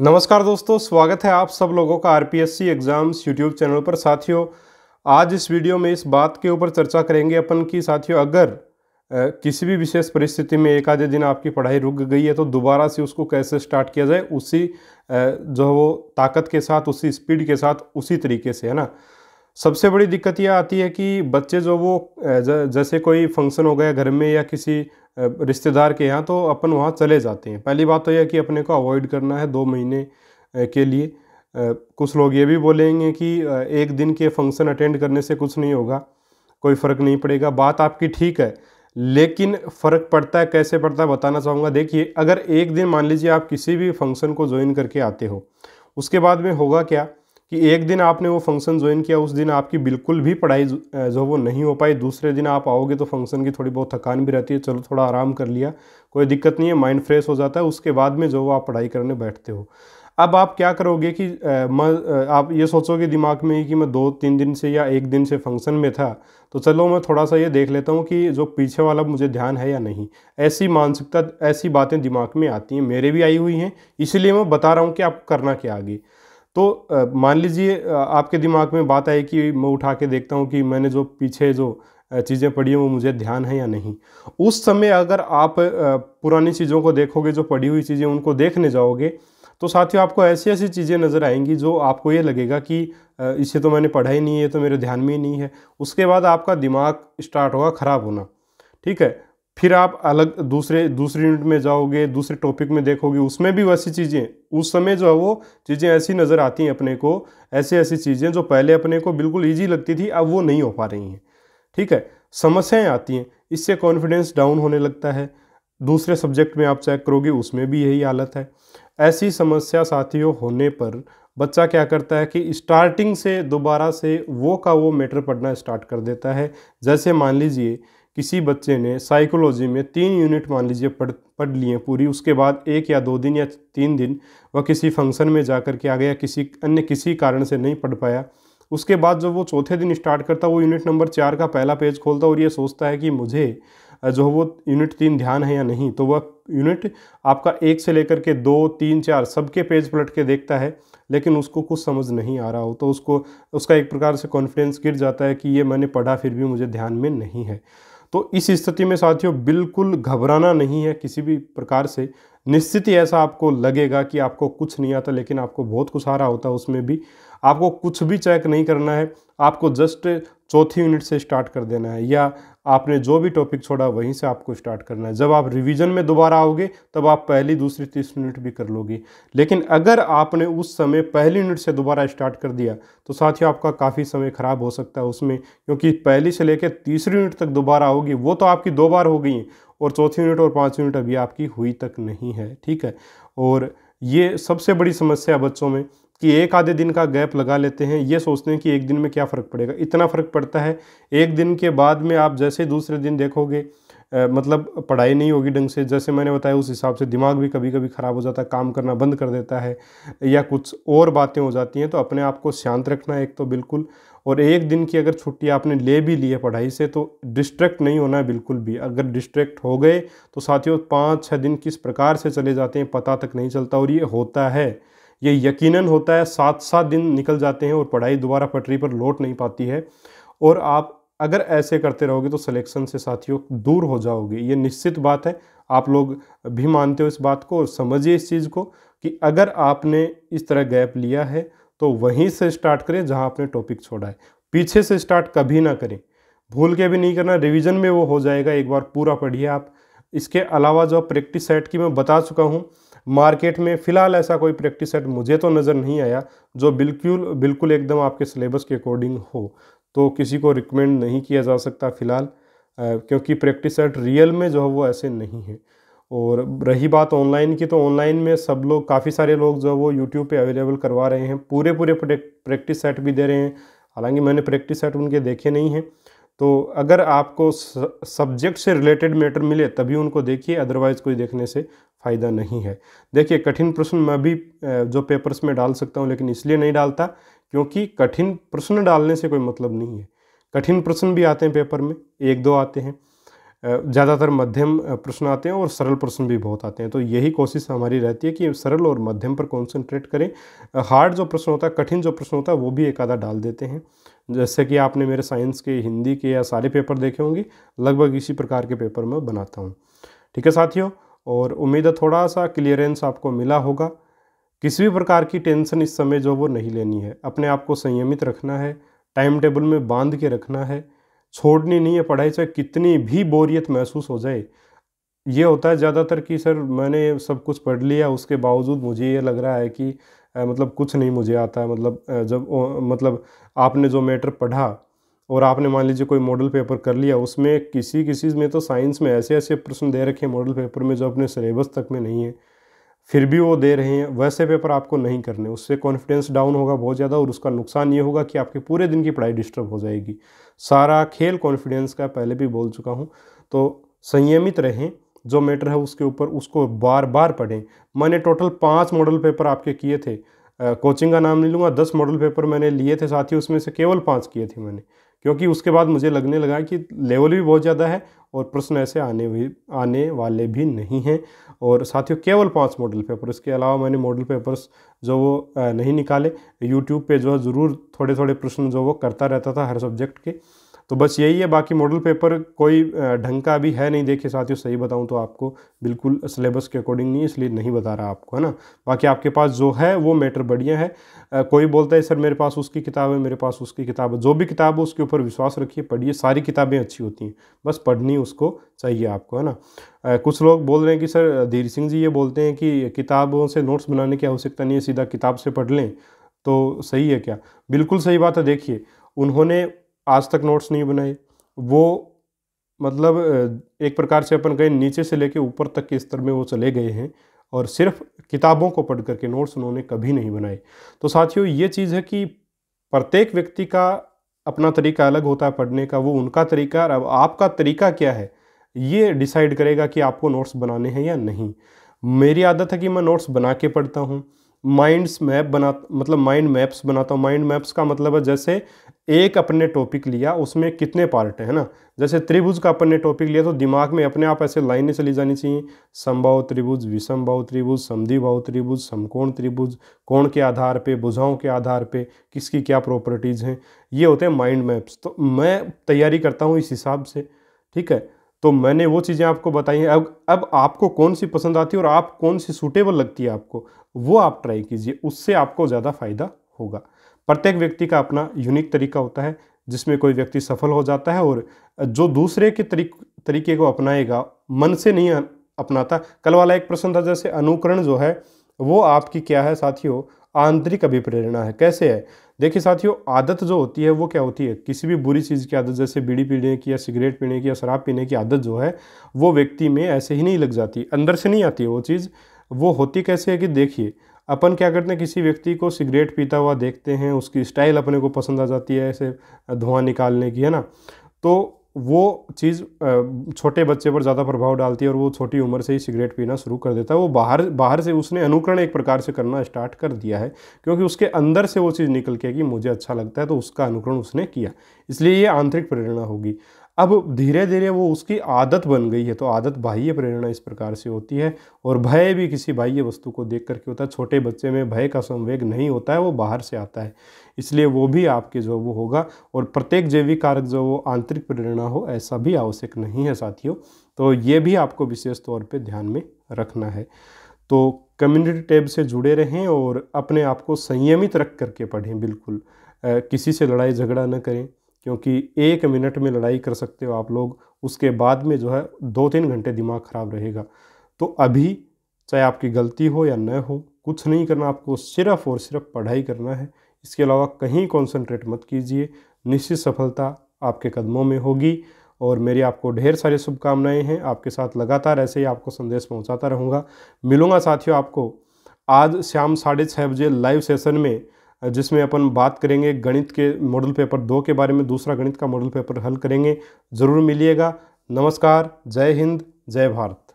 नमस्कार दोस्तों स्वागत है आप सब लोगों का आरपीएससी एग्ज़ाम्स यूट्यूब चैनल पर साथियों आज इस वीडियो में इस बात के ऊपर चर्चा करेंगे अपन की साथियों अगर किसी भी विशेष परिस्थिति में एक आधे दिन आपकी पढ़ाई रुक गई है तो दोबारा से उसको कैसे स्टार्ट किया जाए उसी जो वो ताकत के साथ उसी स्पीड के साथ उसी तरीके से है ना सबसे बड़ी दिक्कत यह आती है कि बच्चे जो वो जैसे कोई फंक्शन हो गया घर में या किसी रिश्तेदार के यहाँ तो अपन वहाँ चले जाते हैं पहली बात तो यह कि अपने को अवॉइड करना है दो महीने के लिए कुछ लोग ये भी बोलेंगे कि एक दिन के फंक्शन अटेंड करने से कुछ नहीं होगा कोई फ़र्क नहीं पड़ेगा बात आपकी ठीक है लेकिन फ़र्क पड़ता है कैसे पड़ता है बताना चाहूँगा देखिए अगर एक दिन मान लीजिए आप किसी भी फंक्शन को ज्वाइन करके आते हो उसके बाद में होगा क्या कि एक दिन आपने वो फंक्शन ज्वाइन किया उस दिन आपकी बिल्कुल भी पढ़ाई जो वो नहीं हो पाई दूसरे दिन आप आओगे तो फंक्शन की थोड़ी बहुत थकान भी रहती है चलो थोड़ा आराम कर लिया कोई दिक्कत नहीं है माइंड फ्रेश हो जाता है उसके बाद में जो वो आप पढ़ाई करने बैठते हो अब आप क्या करोगे कि मैं आप ये सोचोगे दिमाग में कि मैं दो तीन दिन से या एक दिन से फंक्शन में था तो चलो मैं थोड़ा सा ये देख लेता हूँ कि जो पीछे वाला मुझे ध्यान है या नहीं ऐसी मानसिकता ऐसी बातें दिमाग में आती हैं मेरे भी आई हुई हैं इसीलिए मैं बता रहा हूँ कि आप करना क्या आगे तो मान लीजिए आपके दिमाग में बात आई कि मैं उठा के देखता हूँ कि मैंने जो पीछे जो चीज़ें पढ़ी हैं वो मुझे ध्यान है या नहीं उस समय अगर आप पुरानी चीज़ों को देखोगे जो पढ़ी हुई चीज़ें उनको देखने जाओगे तो साथियों आपको ऐसी ऐसी चीज़ें नज़र आएंगी जो आपको ये लगेगा कि इसे तो मैंने पढ़ा ही नहीं है तो मेरे ध्यान में ही नहीं है उसके बाद आपका दिमाग स्टार्ट होगा ख़राब होना ठीक है फिर आप अलग दूसरे दूसरी यूनिट में जाओगे दूसरे टॉपिक में देखोगे उसमें भी वैसी चीज़ें उस समय जो है वो चीज़ें ऐसी नज़र आती हैं अपने को ऐसी ऐसी चीज़ें जो पहले अपने को बिल्कुल ईजी लगती थी अब वो नहीं हो पा रही हैं ठीक है समस्याएँ आती हैं इससे कॉन्फिडेंस डाउन होने लगता है दूसरे सब्जेक्ट में आप चेक करोगे उसमें भी यही हालत है ऐसी समस्या साथियों होने पर बच्चा क्या करता है कि स्टार्टिंग से दोबारा से वो का वो मैटर पढ़ना स्टार्ट कर देता है जैसे मान लीजिए किसी बच्चे ने साइकोलॉजी में तीन यूनिट मान लीजिए पढ़ पढ़ लिए पूरी उसके बाद एक या दो दिन या तीन दिन वह किसी फंक्शन में जा कर के आ गया किसी अन्य किसी कारण से नहीं पढ़ पाया उसके बाद जब वो चौथे दिन स्टार्ट करता वो यूनिट नंबर चार का पहला पेज खोलता और ये सोचता है कि मुझे जो वो यूनिट तीन ध्यान है या नहीं तो वह यूनिट आपका एक से लेकर के दो तीन चार सबके पेज पलट के देखता है लेकिन उसको कुछ समझ नहीं आ रहा हो तो उसको उसका एक प्रकार से कॉन्फिडेंस गिर जाता है कि ये मैंने पढ़ा फिर भी मुझे ध्यान में नहीं है तो इस स्थिति में साथियों बिल्कुल घबराना नहीं है किसी भी प्रकार से निश्चित ही ऐसा आपको लगेगा कि आपको कुछ नहीं आता लेकिन आपको बहुत कुछ आ रहा होता है उसमें भी आपको कुछ भी चेक नहीं करना है आपको जस्ट चौथी यूनिट से स्टार्ट कर देना है या आपने जो भी टॉपिक छोड़ा वहीं से आपको स्टार्ट करना है जब आप रिवीजन में दोबारा आओगे तब आप पहली दूसरी तीसरी यूनिट भी कर लोगे लेकिन अगर आपने उस समय पहली यूनिट से दोबारा स्टार्ट कर दिया तो साथियों आपका काफ़ी समय ख़राब हो सकता है उसमें क्योंकि पहली से लेकर तीसरी यूनिट तक दोबारा आओगी वो तो आपकी दो बार हो गई हैं और चौथी यूनिट और पाँचवीं यूनिट अभी आपकी हुई तक नहीं है ठीक है और ये सबसे बड़ी समस्या है बच्चों में कि एक आधे दिन का गैप लगा लेते हैं ये सोचते हैं कि एक दिन में क्या फ़र्क पड़ेगा इतना फ़र्क पड़ता है एक दिन के बाद में आप जैसे दूसरे दिन देखोगे आ, मतलब पढ़ाई नहीं होगी ढंग से जैसे मैंने बताया उस हिसाब से दिमाग भी कभी कभी ख़राब हो जाता है काम करना बंद कर देता है या कुछ और बातें हो जाती हैं तो अपने आप को शांत रखना एक तो बिल्कुल और एक दिन की अगर छुट्टी आपने ले भी ली है पढ़ाई से तो डिस्ट्रैक्ट नहीं होना है बिल्कुल भी अगर डिस्ट्रैक्ट हो गए तो साथियों पाँच छः दिन किस प्रकार से चले जाते हैं पता तक नहीं चलता और ये होता है ये यकीनन होता है सात सात दिन निकल जाते हैं और पढ़ाई दोबारा पटरी पर लौट नहीं पाती है और आप अगर ऐसे करते रहोगे तो सिलेक्शन से साथियों दूर हो जाओगे ये निश्चित बात है आप लोग भी मानते हो इस बात को और समझिए इस चीज़ को कि अगर आपने इस तरह गैप लिया है तो वहीं से स्टार्ट करें जहां आपने टॉपिक छोड़ा है पीछे से स्टार्ट कभी ना करें भूल के भी नहीं करना रिवीजन में वो हो जाएगा एक बार पूरा पढ़िए आप इसके अलावा जो प्रैक्टिस सेट की मैं बता चुका हूँ मार्केट में फ़िलहाल ऐसा कोई प्रैक्टिस सेट मुझे तो नज़र नहीं आया जो बिल्कुल बिल्कुल एकदम आपके सिलेबस के अकॉर्डिंग हो तो किसी को रिकमेंड नहीं किया जा सकता फ़िलहाल क्योंकि प्रैक्टिस सेट रियल में जो है वो ऐसे नहीं है और रही बात ऑनलाइन की तो ऑनलाइन में सब लोग काफ़ी सारे लोग जो है वो यूट्यूब पे अवेलेबल करवा रहे हैं पूरे पूरे प्रैक्टिस सेट भी दे रहे हैं हालांकि मैंने प्रैक्टिस सेट उनके देखे नहीं हैं तो अगर आपको सब्जेक्ट से रिलेटेड मैटर मिले तभी उनको देखिए अदरवाइज़ कोई देखने से फ़ायदा नहीं है देखिए कठिन प्रश्न मैं भी जो पेपर्स में डाल सकता हूँ लेकिन इसलिए नहीं डालता क्योंकि कठिन प्रश्न डालने से कोई मतलब नहीं है कठिन प्रश्न भी आते हैं पेपर में एक दो आते हैं ज़्यादातर मध्यम प्रश्न आते हैं और सरल प्रश्न भी बहुत आते हैं तो यही कोशिश हमारी रहती है कि सरल और मध्यम पर कॉन्सेंट्रेट करें हार्ड जो प्रश्न होता है कठिन जो प्रश्न होता है वो भी एक आधा डाल देते हैं जैसे कि आपने मेरे साइंस के हिंदी के या सारे पेपर देखे होंगे लगभग इसी प्रकार के पेपर मैं बनाता हूँ ठीक है साथियों और उम्मीद है थोड़ा सा क्लियरेंस आपको मिला होगा किसी भी प्रकार की टेंशन इस समय जो वो नहीं लेनी है अपने आप को संयमित रखना है टाइम टेबल में बांध के रखना है छोड़नी नहीं है पढ़ाई चाहे कितनी भी बोरियत महसूस हो जाए ये होता है ज़्यादातर कि सर मैंने सब कुछ पढ़ लिया उसके बावजूद मुझे ये लग रहा है कि मतलब कुछ नहीं मुझे आता मतलब जब ओ, मतलब आपने जो मैटर पढ़ा और आपने मान लीजिए कोई मॉडल पेपर कर लिया उसमें किसी किसी में तो साइंस में ऐसे ऐसे प्रश्न दे रखे हैं मॉडल पेपर में जो अपने सिलेबस तक में नहीं है फिर भी वो दे रहे हैं वैसे पेपर आपको नहीं करने उससे कॉन्फिडेंस डाउन होगा बहुत ज़्यादा और उसका नुकसान ये होगा कि आपके पूरे दिन की पढ़ाई डिस्टर्ब हो जाएगी सारा खेल कॉन्फिडेंस का पहले भी बोल चुका हूँ तो संयमित रहें जो मैटर है उसके ऊपर उसको बार बार पढ़ें मैंने टोटल पाँच मॉडल पेपर आपके किए थे कोचिंग का नाम नहीं लूँगा दस मॉडल पेपर मैंने लिए थे साथ ही उसमें से केवल पाँच किए थे मैंने क्योंकि उसके बाद मुझे लगने लगा कि लेवल भी बहुत ज़्यादा है और प्रश्न ऐसे आने भी आने वाले भी नहीं हैं और साथियों केवल पांच मॉडल पेपर इसके अलावा मैंने मॉडल पेपर्स जो वो नहीं निकाले यूट्यूब पे जो है ज़रूर थोड़े थोड़े प्रश्न जो वो करता रहता था हर सब्जेक्ट के तो बस यही है बाकी मॉडल पेपर कोई ढंग का भी है नहीं देखिए साथियों सही बताऊँ तो आपको बिल्कुल सिलेबस के अकॉर्डिंग नहीं इसलिए नहीं बता रहा आपको है ना बाकी आपके पास जो है वो मैटर बढ़िया है कोई बोलता है सर मेरे पास उसकी किताब है मेरे पास उसकी किताब है जो भी किताब है उसके ऊपर विश्वास रखिए पढ़िए सारी किताबें अच्छी होती हैं बस पढ़नी उसको चाहिए आपको है ना आ, कुछ लोग बोल रहे हैं कि सर धीर सिंह जी ये बोलते हैं कि किताबों से नोट्स बनाने की आवश्यकता नहीं है सीधा किताब से पढ़ लें तो सही है क्या बिल्कुल सही बात है देखिए उन्होंने आज तक नोट्स नहीं बनाए वो मतलब एक प्रकार से अपन गए नीचे से लेके ऊपर तक के स्तर में वो चले गए हैं और सिर्फ किताबों को पढ़ करके नोट्स उन्होंने कभी नहीं बनाए तो साथियों ये चीज़ है कि प्रत्येक व्यक्ति का अपना तरीका अलग होता है पढ़ने का वो उनका तरीका और अब आपका तरीका क्या है ये डिसाइड करेगा कि आपको नोट्स बनाने हैं या नहीं मेरी आदत है कि मैं नोट्स बना के पढ़ता हूँ माइंड्स मैप बना मतलब माइंड मैप्स बनाता हूँ माइंड मैप्स का मतलब है जैसे एक अपने टॉपिक लिया उसमें कितने पार्ट हैं ना जैसे त्रिभुज का अपन ने टॉपिक लिया तो दिमाग में अपने आप ऐसे लाइनें चली जानी चाहिए समभाव त्रिभुज भाव त्रिभुज समधिभाव त्रिभुज समकोण त्रिभुज कोण के आधार पे बुझाओं के आधार पे किसकी क्या प्रॉपर्टीज़ हैं ये होते हैं माइंड मैप्स तो मैं तैयारी करता हूँ इस हिसाब से ठीक है तो मैंने वो चीज़ें आपको बताई हैं अब अब आपको कौन सी पसंद आती है और आप कौन सी सूटेबल लगती है आपको वो आप ट्राई कीजिए उससे आपको ज़्यादा फायदा होगा प्रत्येक व्यक्ति का अपना यूनिक तरीका होता है जिसमें कोई व्यक्ति सफल हो जाता है और जो दूसरे के तरीक तरीके को अपनाएगा मन से नहीं अपनाता कल वाला एक प्रश्न था जैसे अनुकरण जो है वो आपकी क्या है साथियों आंतरिक अभिप्रेरणा है कैसे है देखिए साथियों आदत जो होती है वो क्या होती है किसी भी बुरी चीज़ की आदत जैसे बीड़ी पीने की या सिगरेट पीने की या शराब पीने की आदत जो है वो व्यक्ति में ऐसे ही नहीं लग जाती अंदर से नहीं आती वो चीज़ वो होती कैसे है कि देखिए अपन क्या करते हैं किसी व्यक्ति को सिगरेट पीता हुआ देखते हैं उसकी स्टाइल अपने को पसंद आ जाती है ऐसे धुआं निकालने की है ना तो वो चीज़ छोटे बच्चे पर ज़्यादा प्रभाव डालती है और वो छोटी उम्र से ही सिगरेट पीना शुरू कर देता है वो बाहर बाहर से उसने अनुकरण एक प्रकार से करना स्टार्ट कर दिया है क्योंकि उसके अंदर से वो चीज़ निकल के कि मुझे अच्छा लगता है तो उसका अनुकरण उसने किया इसलिए ये आंतरिक प्रेरणा होगी अब धीरे धीरे वो उसकी आदत बन गई है तो आदत बाह्य प्रेरणा इस प्रकार से होती है और भय भी किसी बाह्य वस्तु को देख करके होता है छोटे बच्चे में भय का संवेग नहीं होता है वो बाहर से आता है इसलिए वो भी आपके जो वो होगा और प्रत्येक जैविक कारक जो वो आंतरिक प्रेरणा हो ऐसा भी आवश्यक नहीं है साथियों तो ये भी आपको विशेष तौर पर ध्यान में रखना है तो कम्युनिटी टैब से जुड़े रहें और अपने आप को संयमित रख करके पढ़ें बिल्कुल किसी से लड़ाई झगड़ा न करें क्योंकि एक मिनट में लड़ाई कर सकते हो आप लोग उसके बाद में जो है दो तीन घंटे दिमाग ख़राब रहेगा तो अभी चाहे आपकी गलती हो या न हो कुछ नहीं करना आपको सिर्फ और सिर्फ पढ़ाई करना है इसके अलावा कहीं कॉन्सेंट्रेट मत कीजिए निश्चित सफलता आपके कदमों में होगी और मेरी आपको ढेर सारी शुभकामनाएं हैं आपके साथ लगातार ऐसे ही आपको संदेश पहुंचाता रहूँगा मिलूँगा साथियों आपको आज शाम साढ़े छः बजे लाइव सेशन में जिसमें अपन बात करेंगे गणित के मॉडल पेपर दो के बारे में दूसरा गणित का मॉडल पेपर हल करेंगे ज़रूर मिलिएगा नमस्कार जय हिंद जय भारत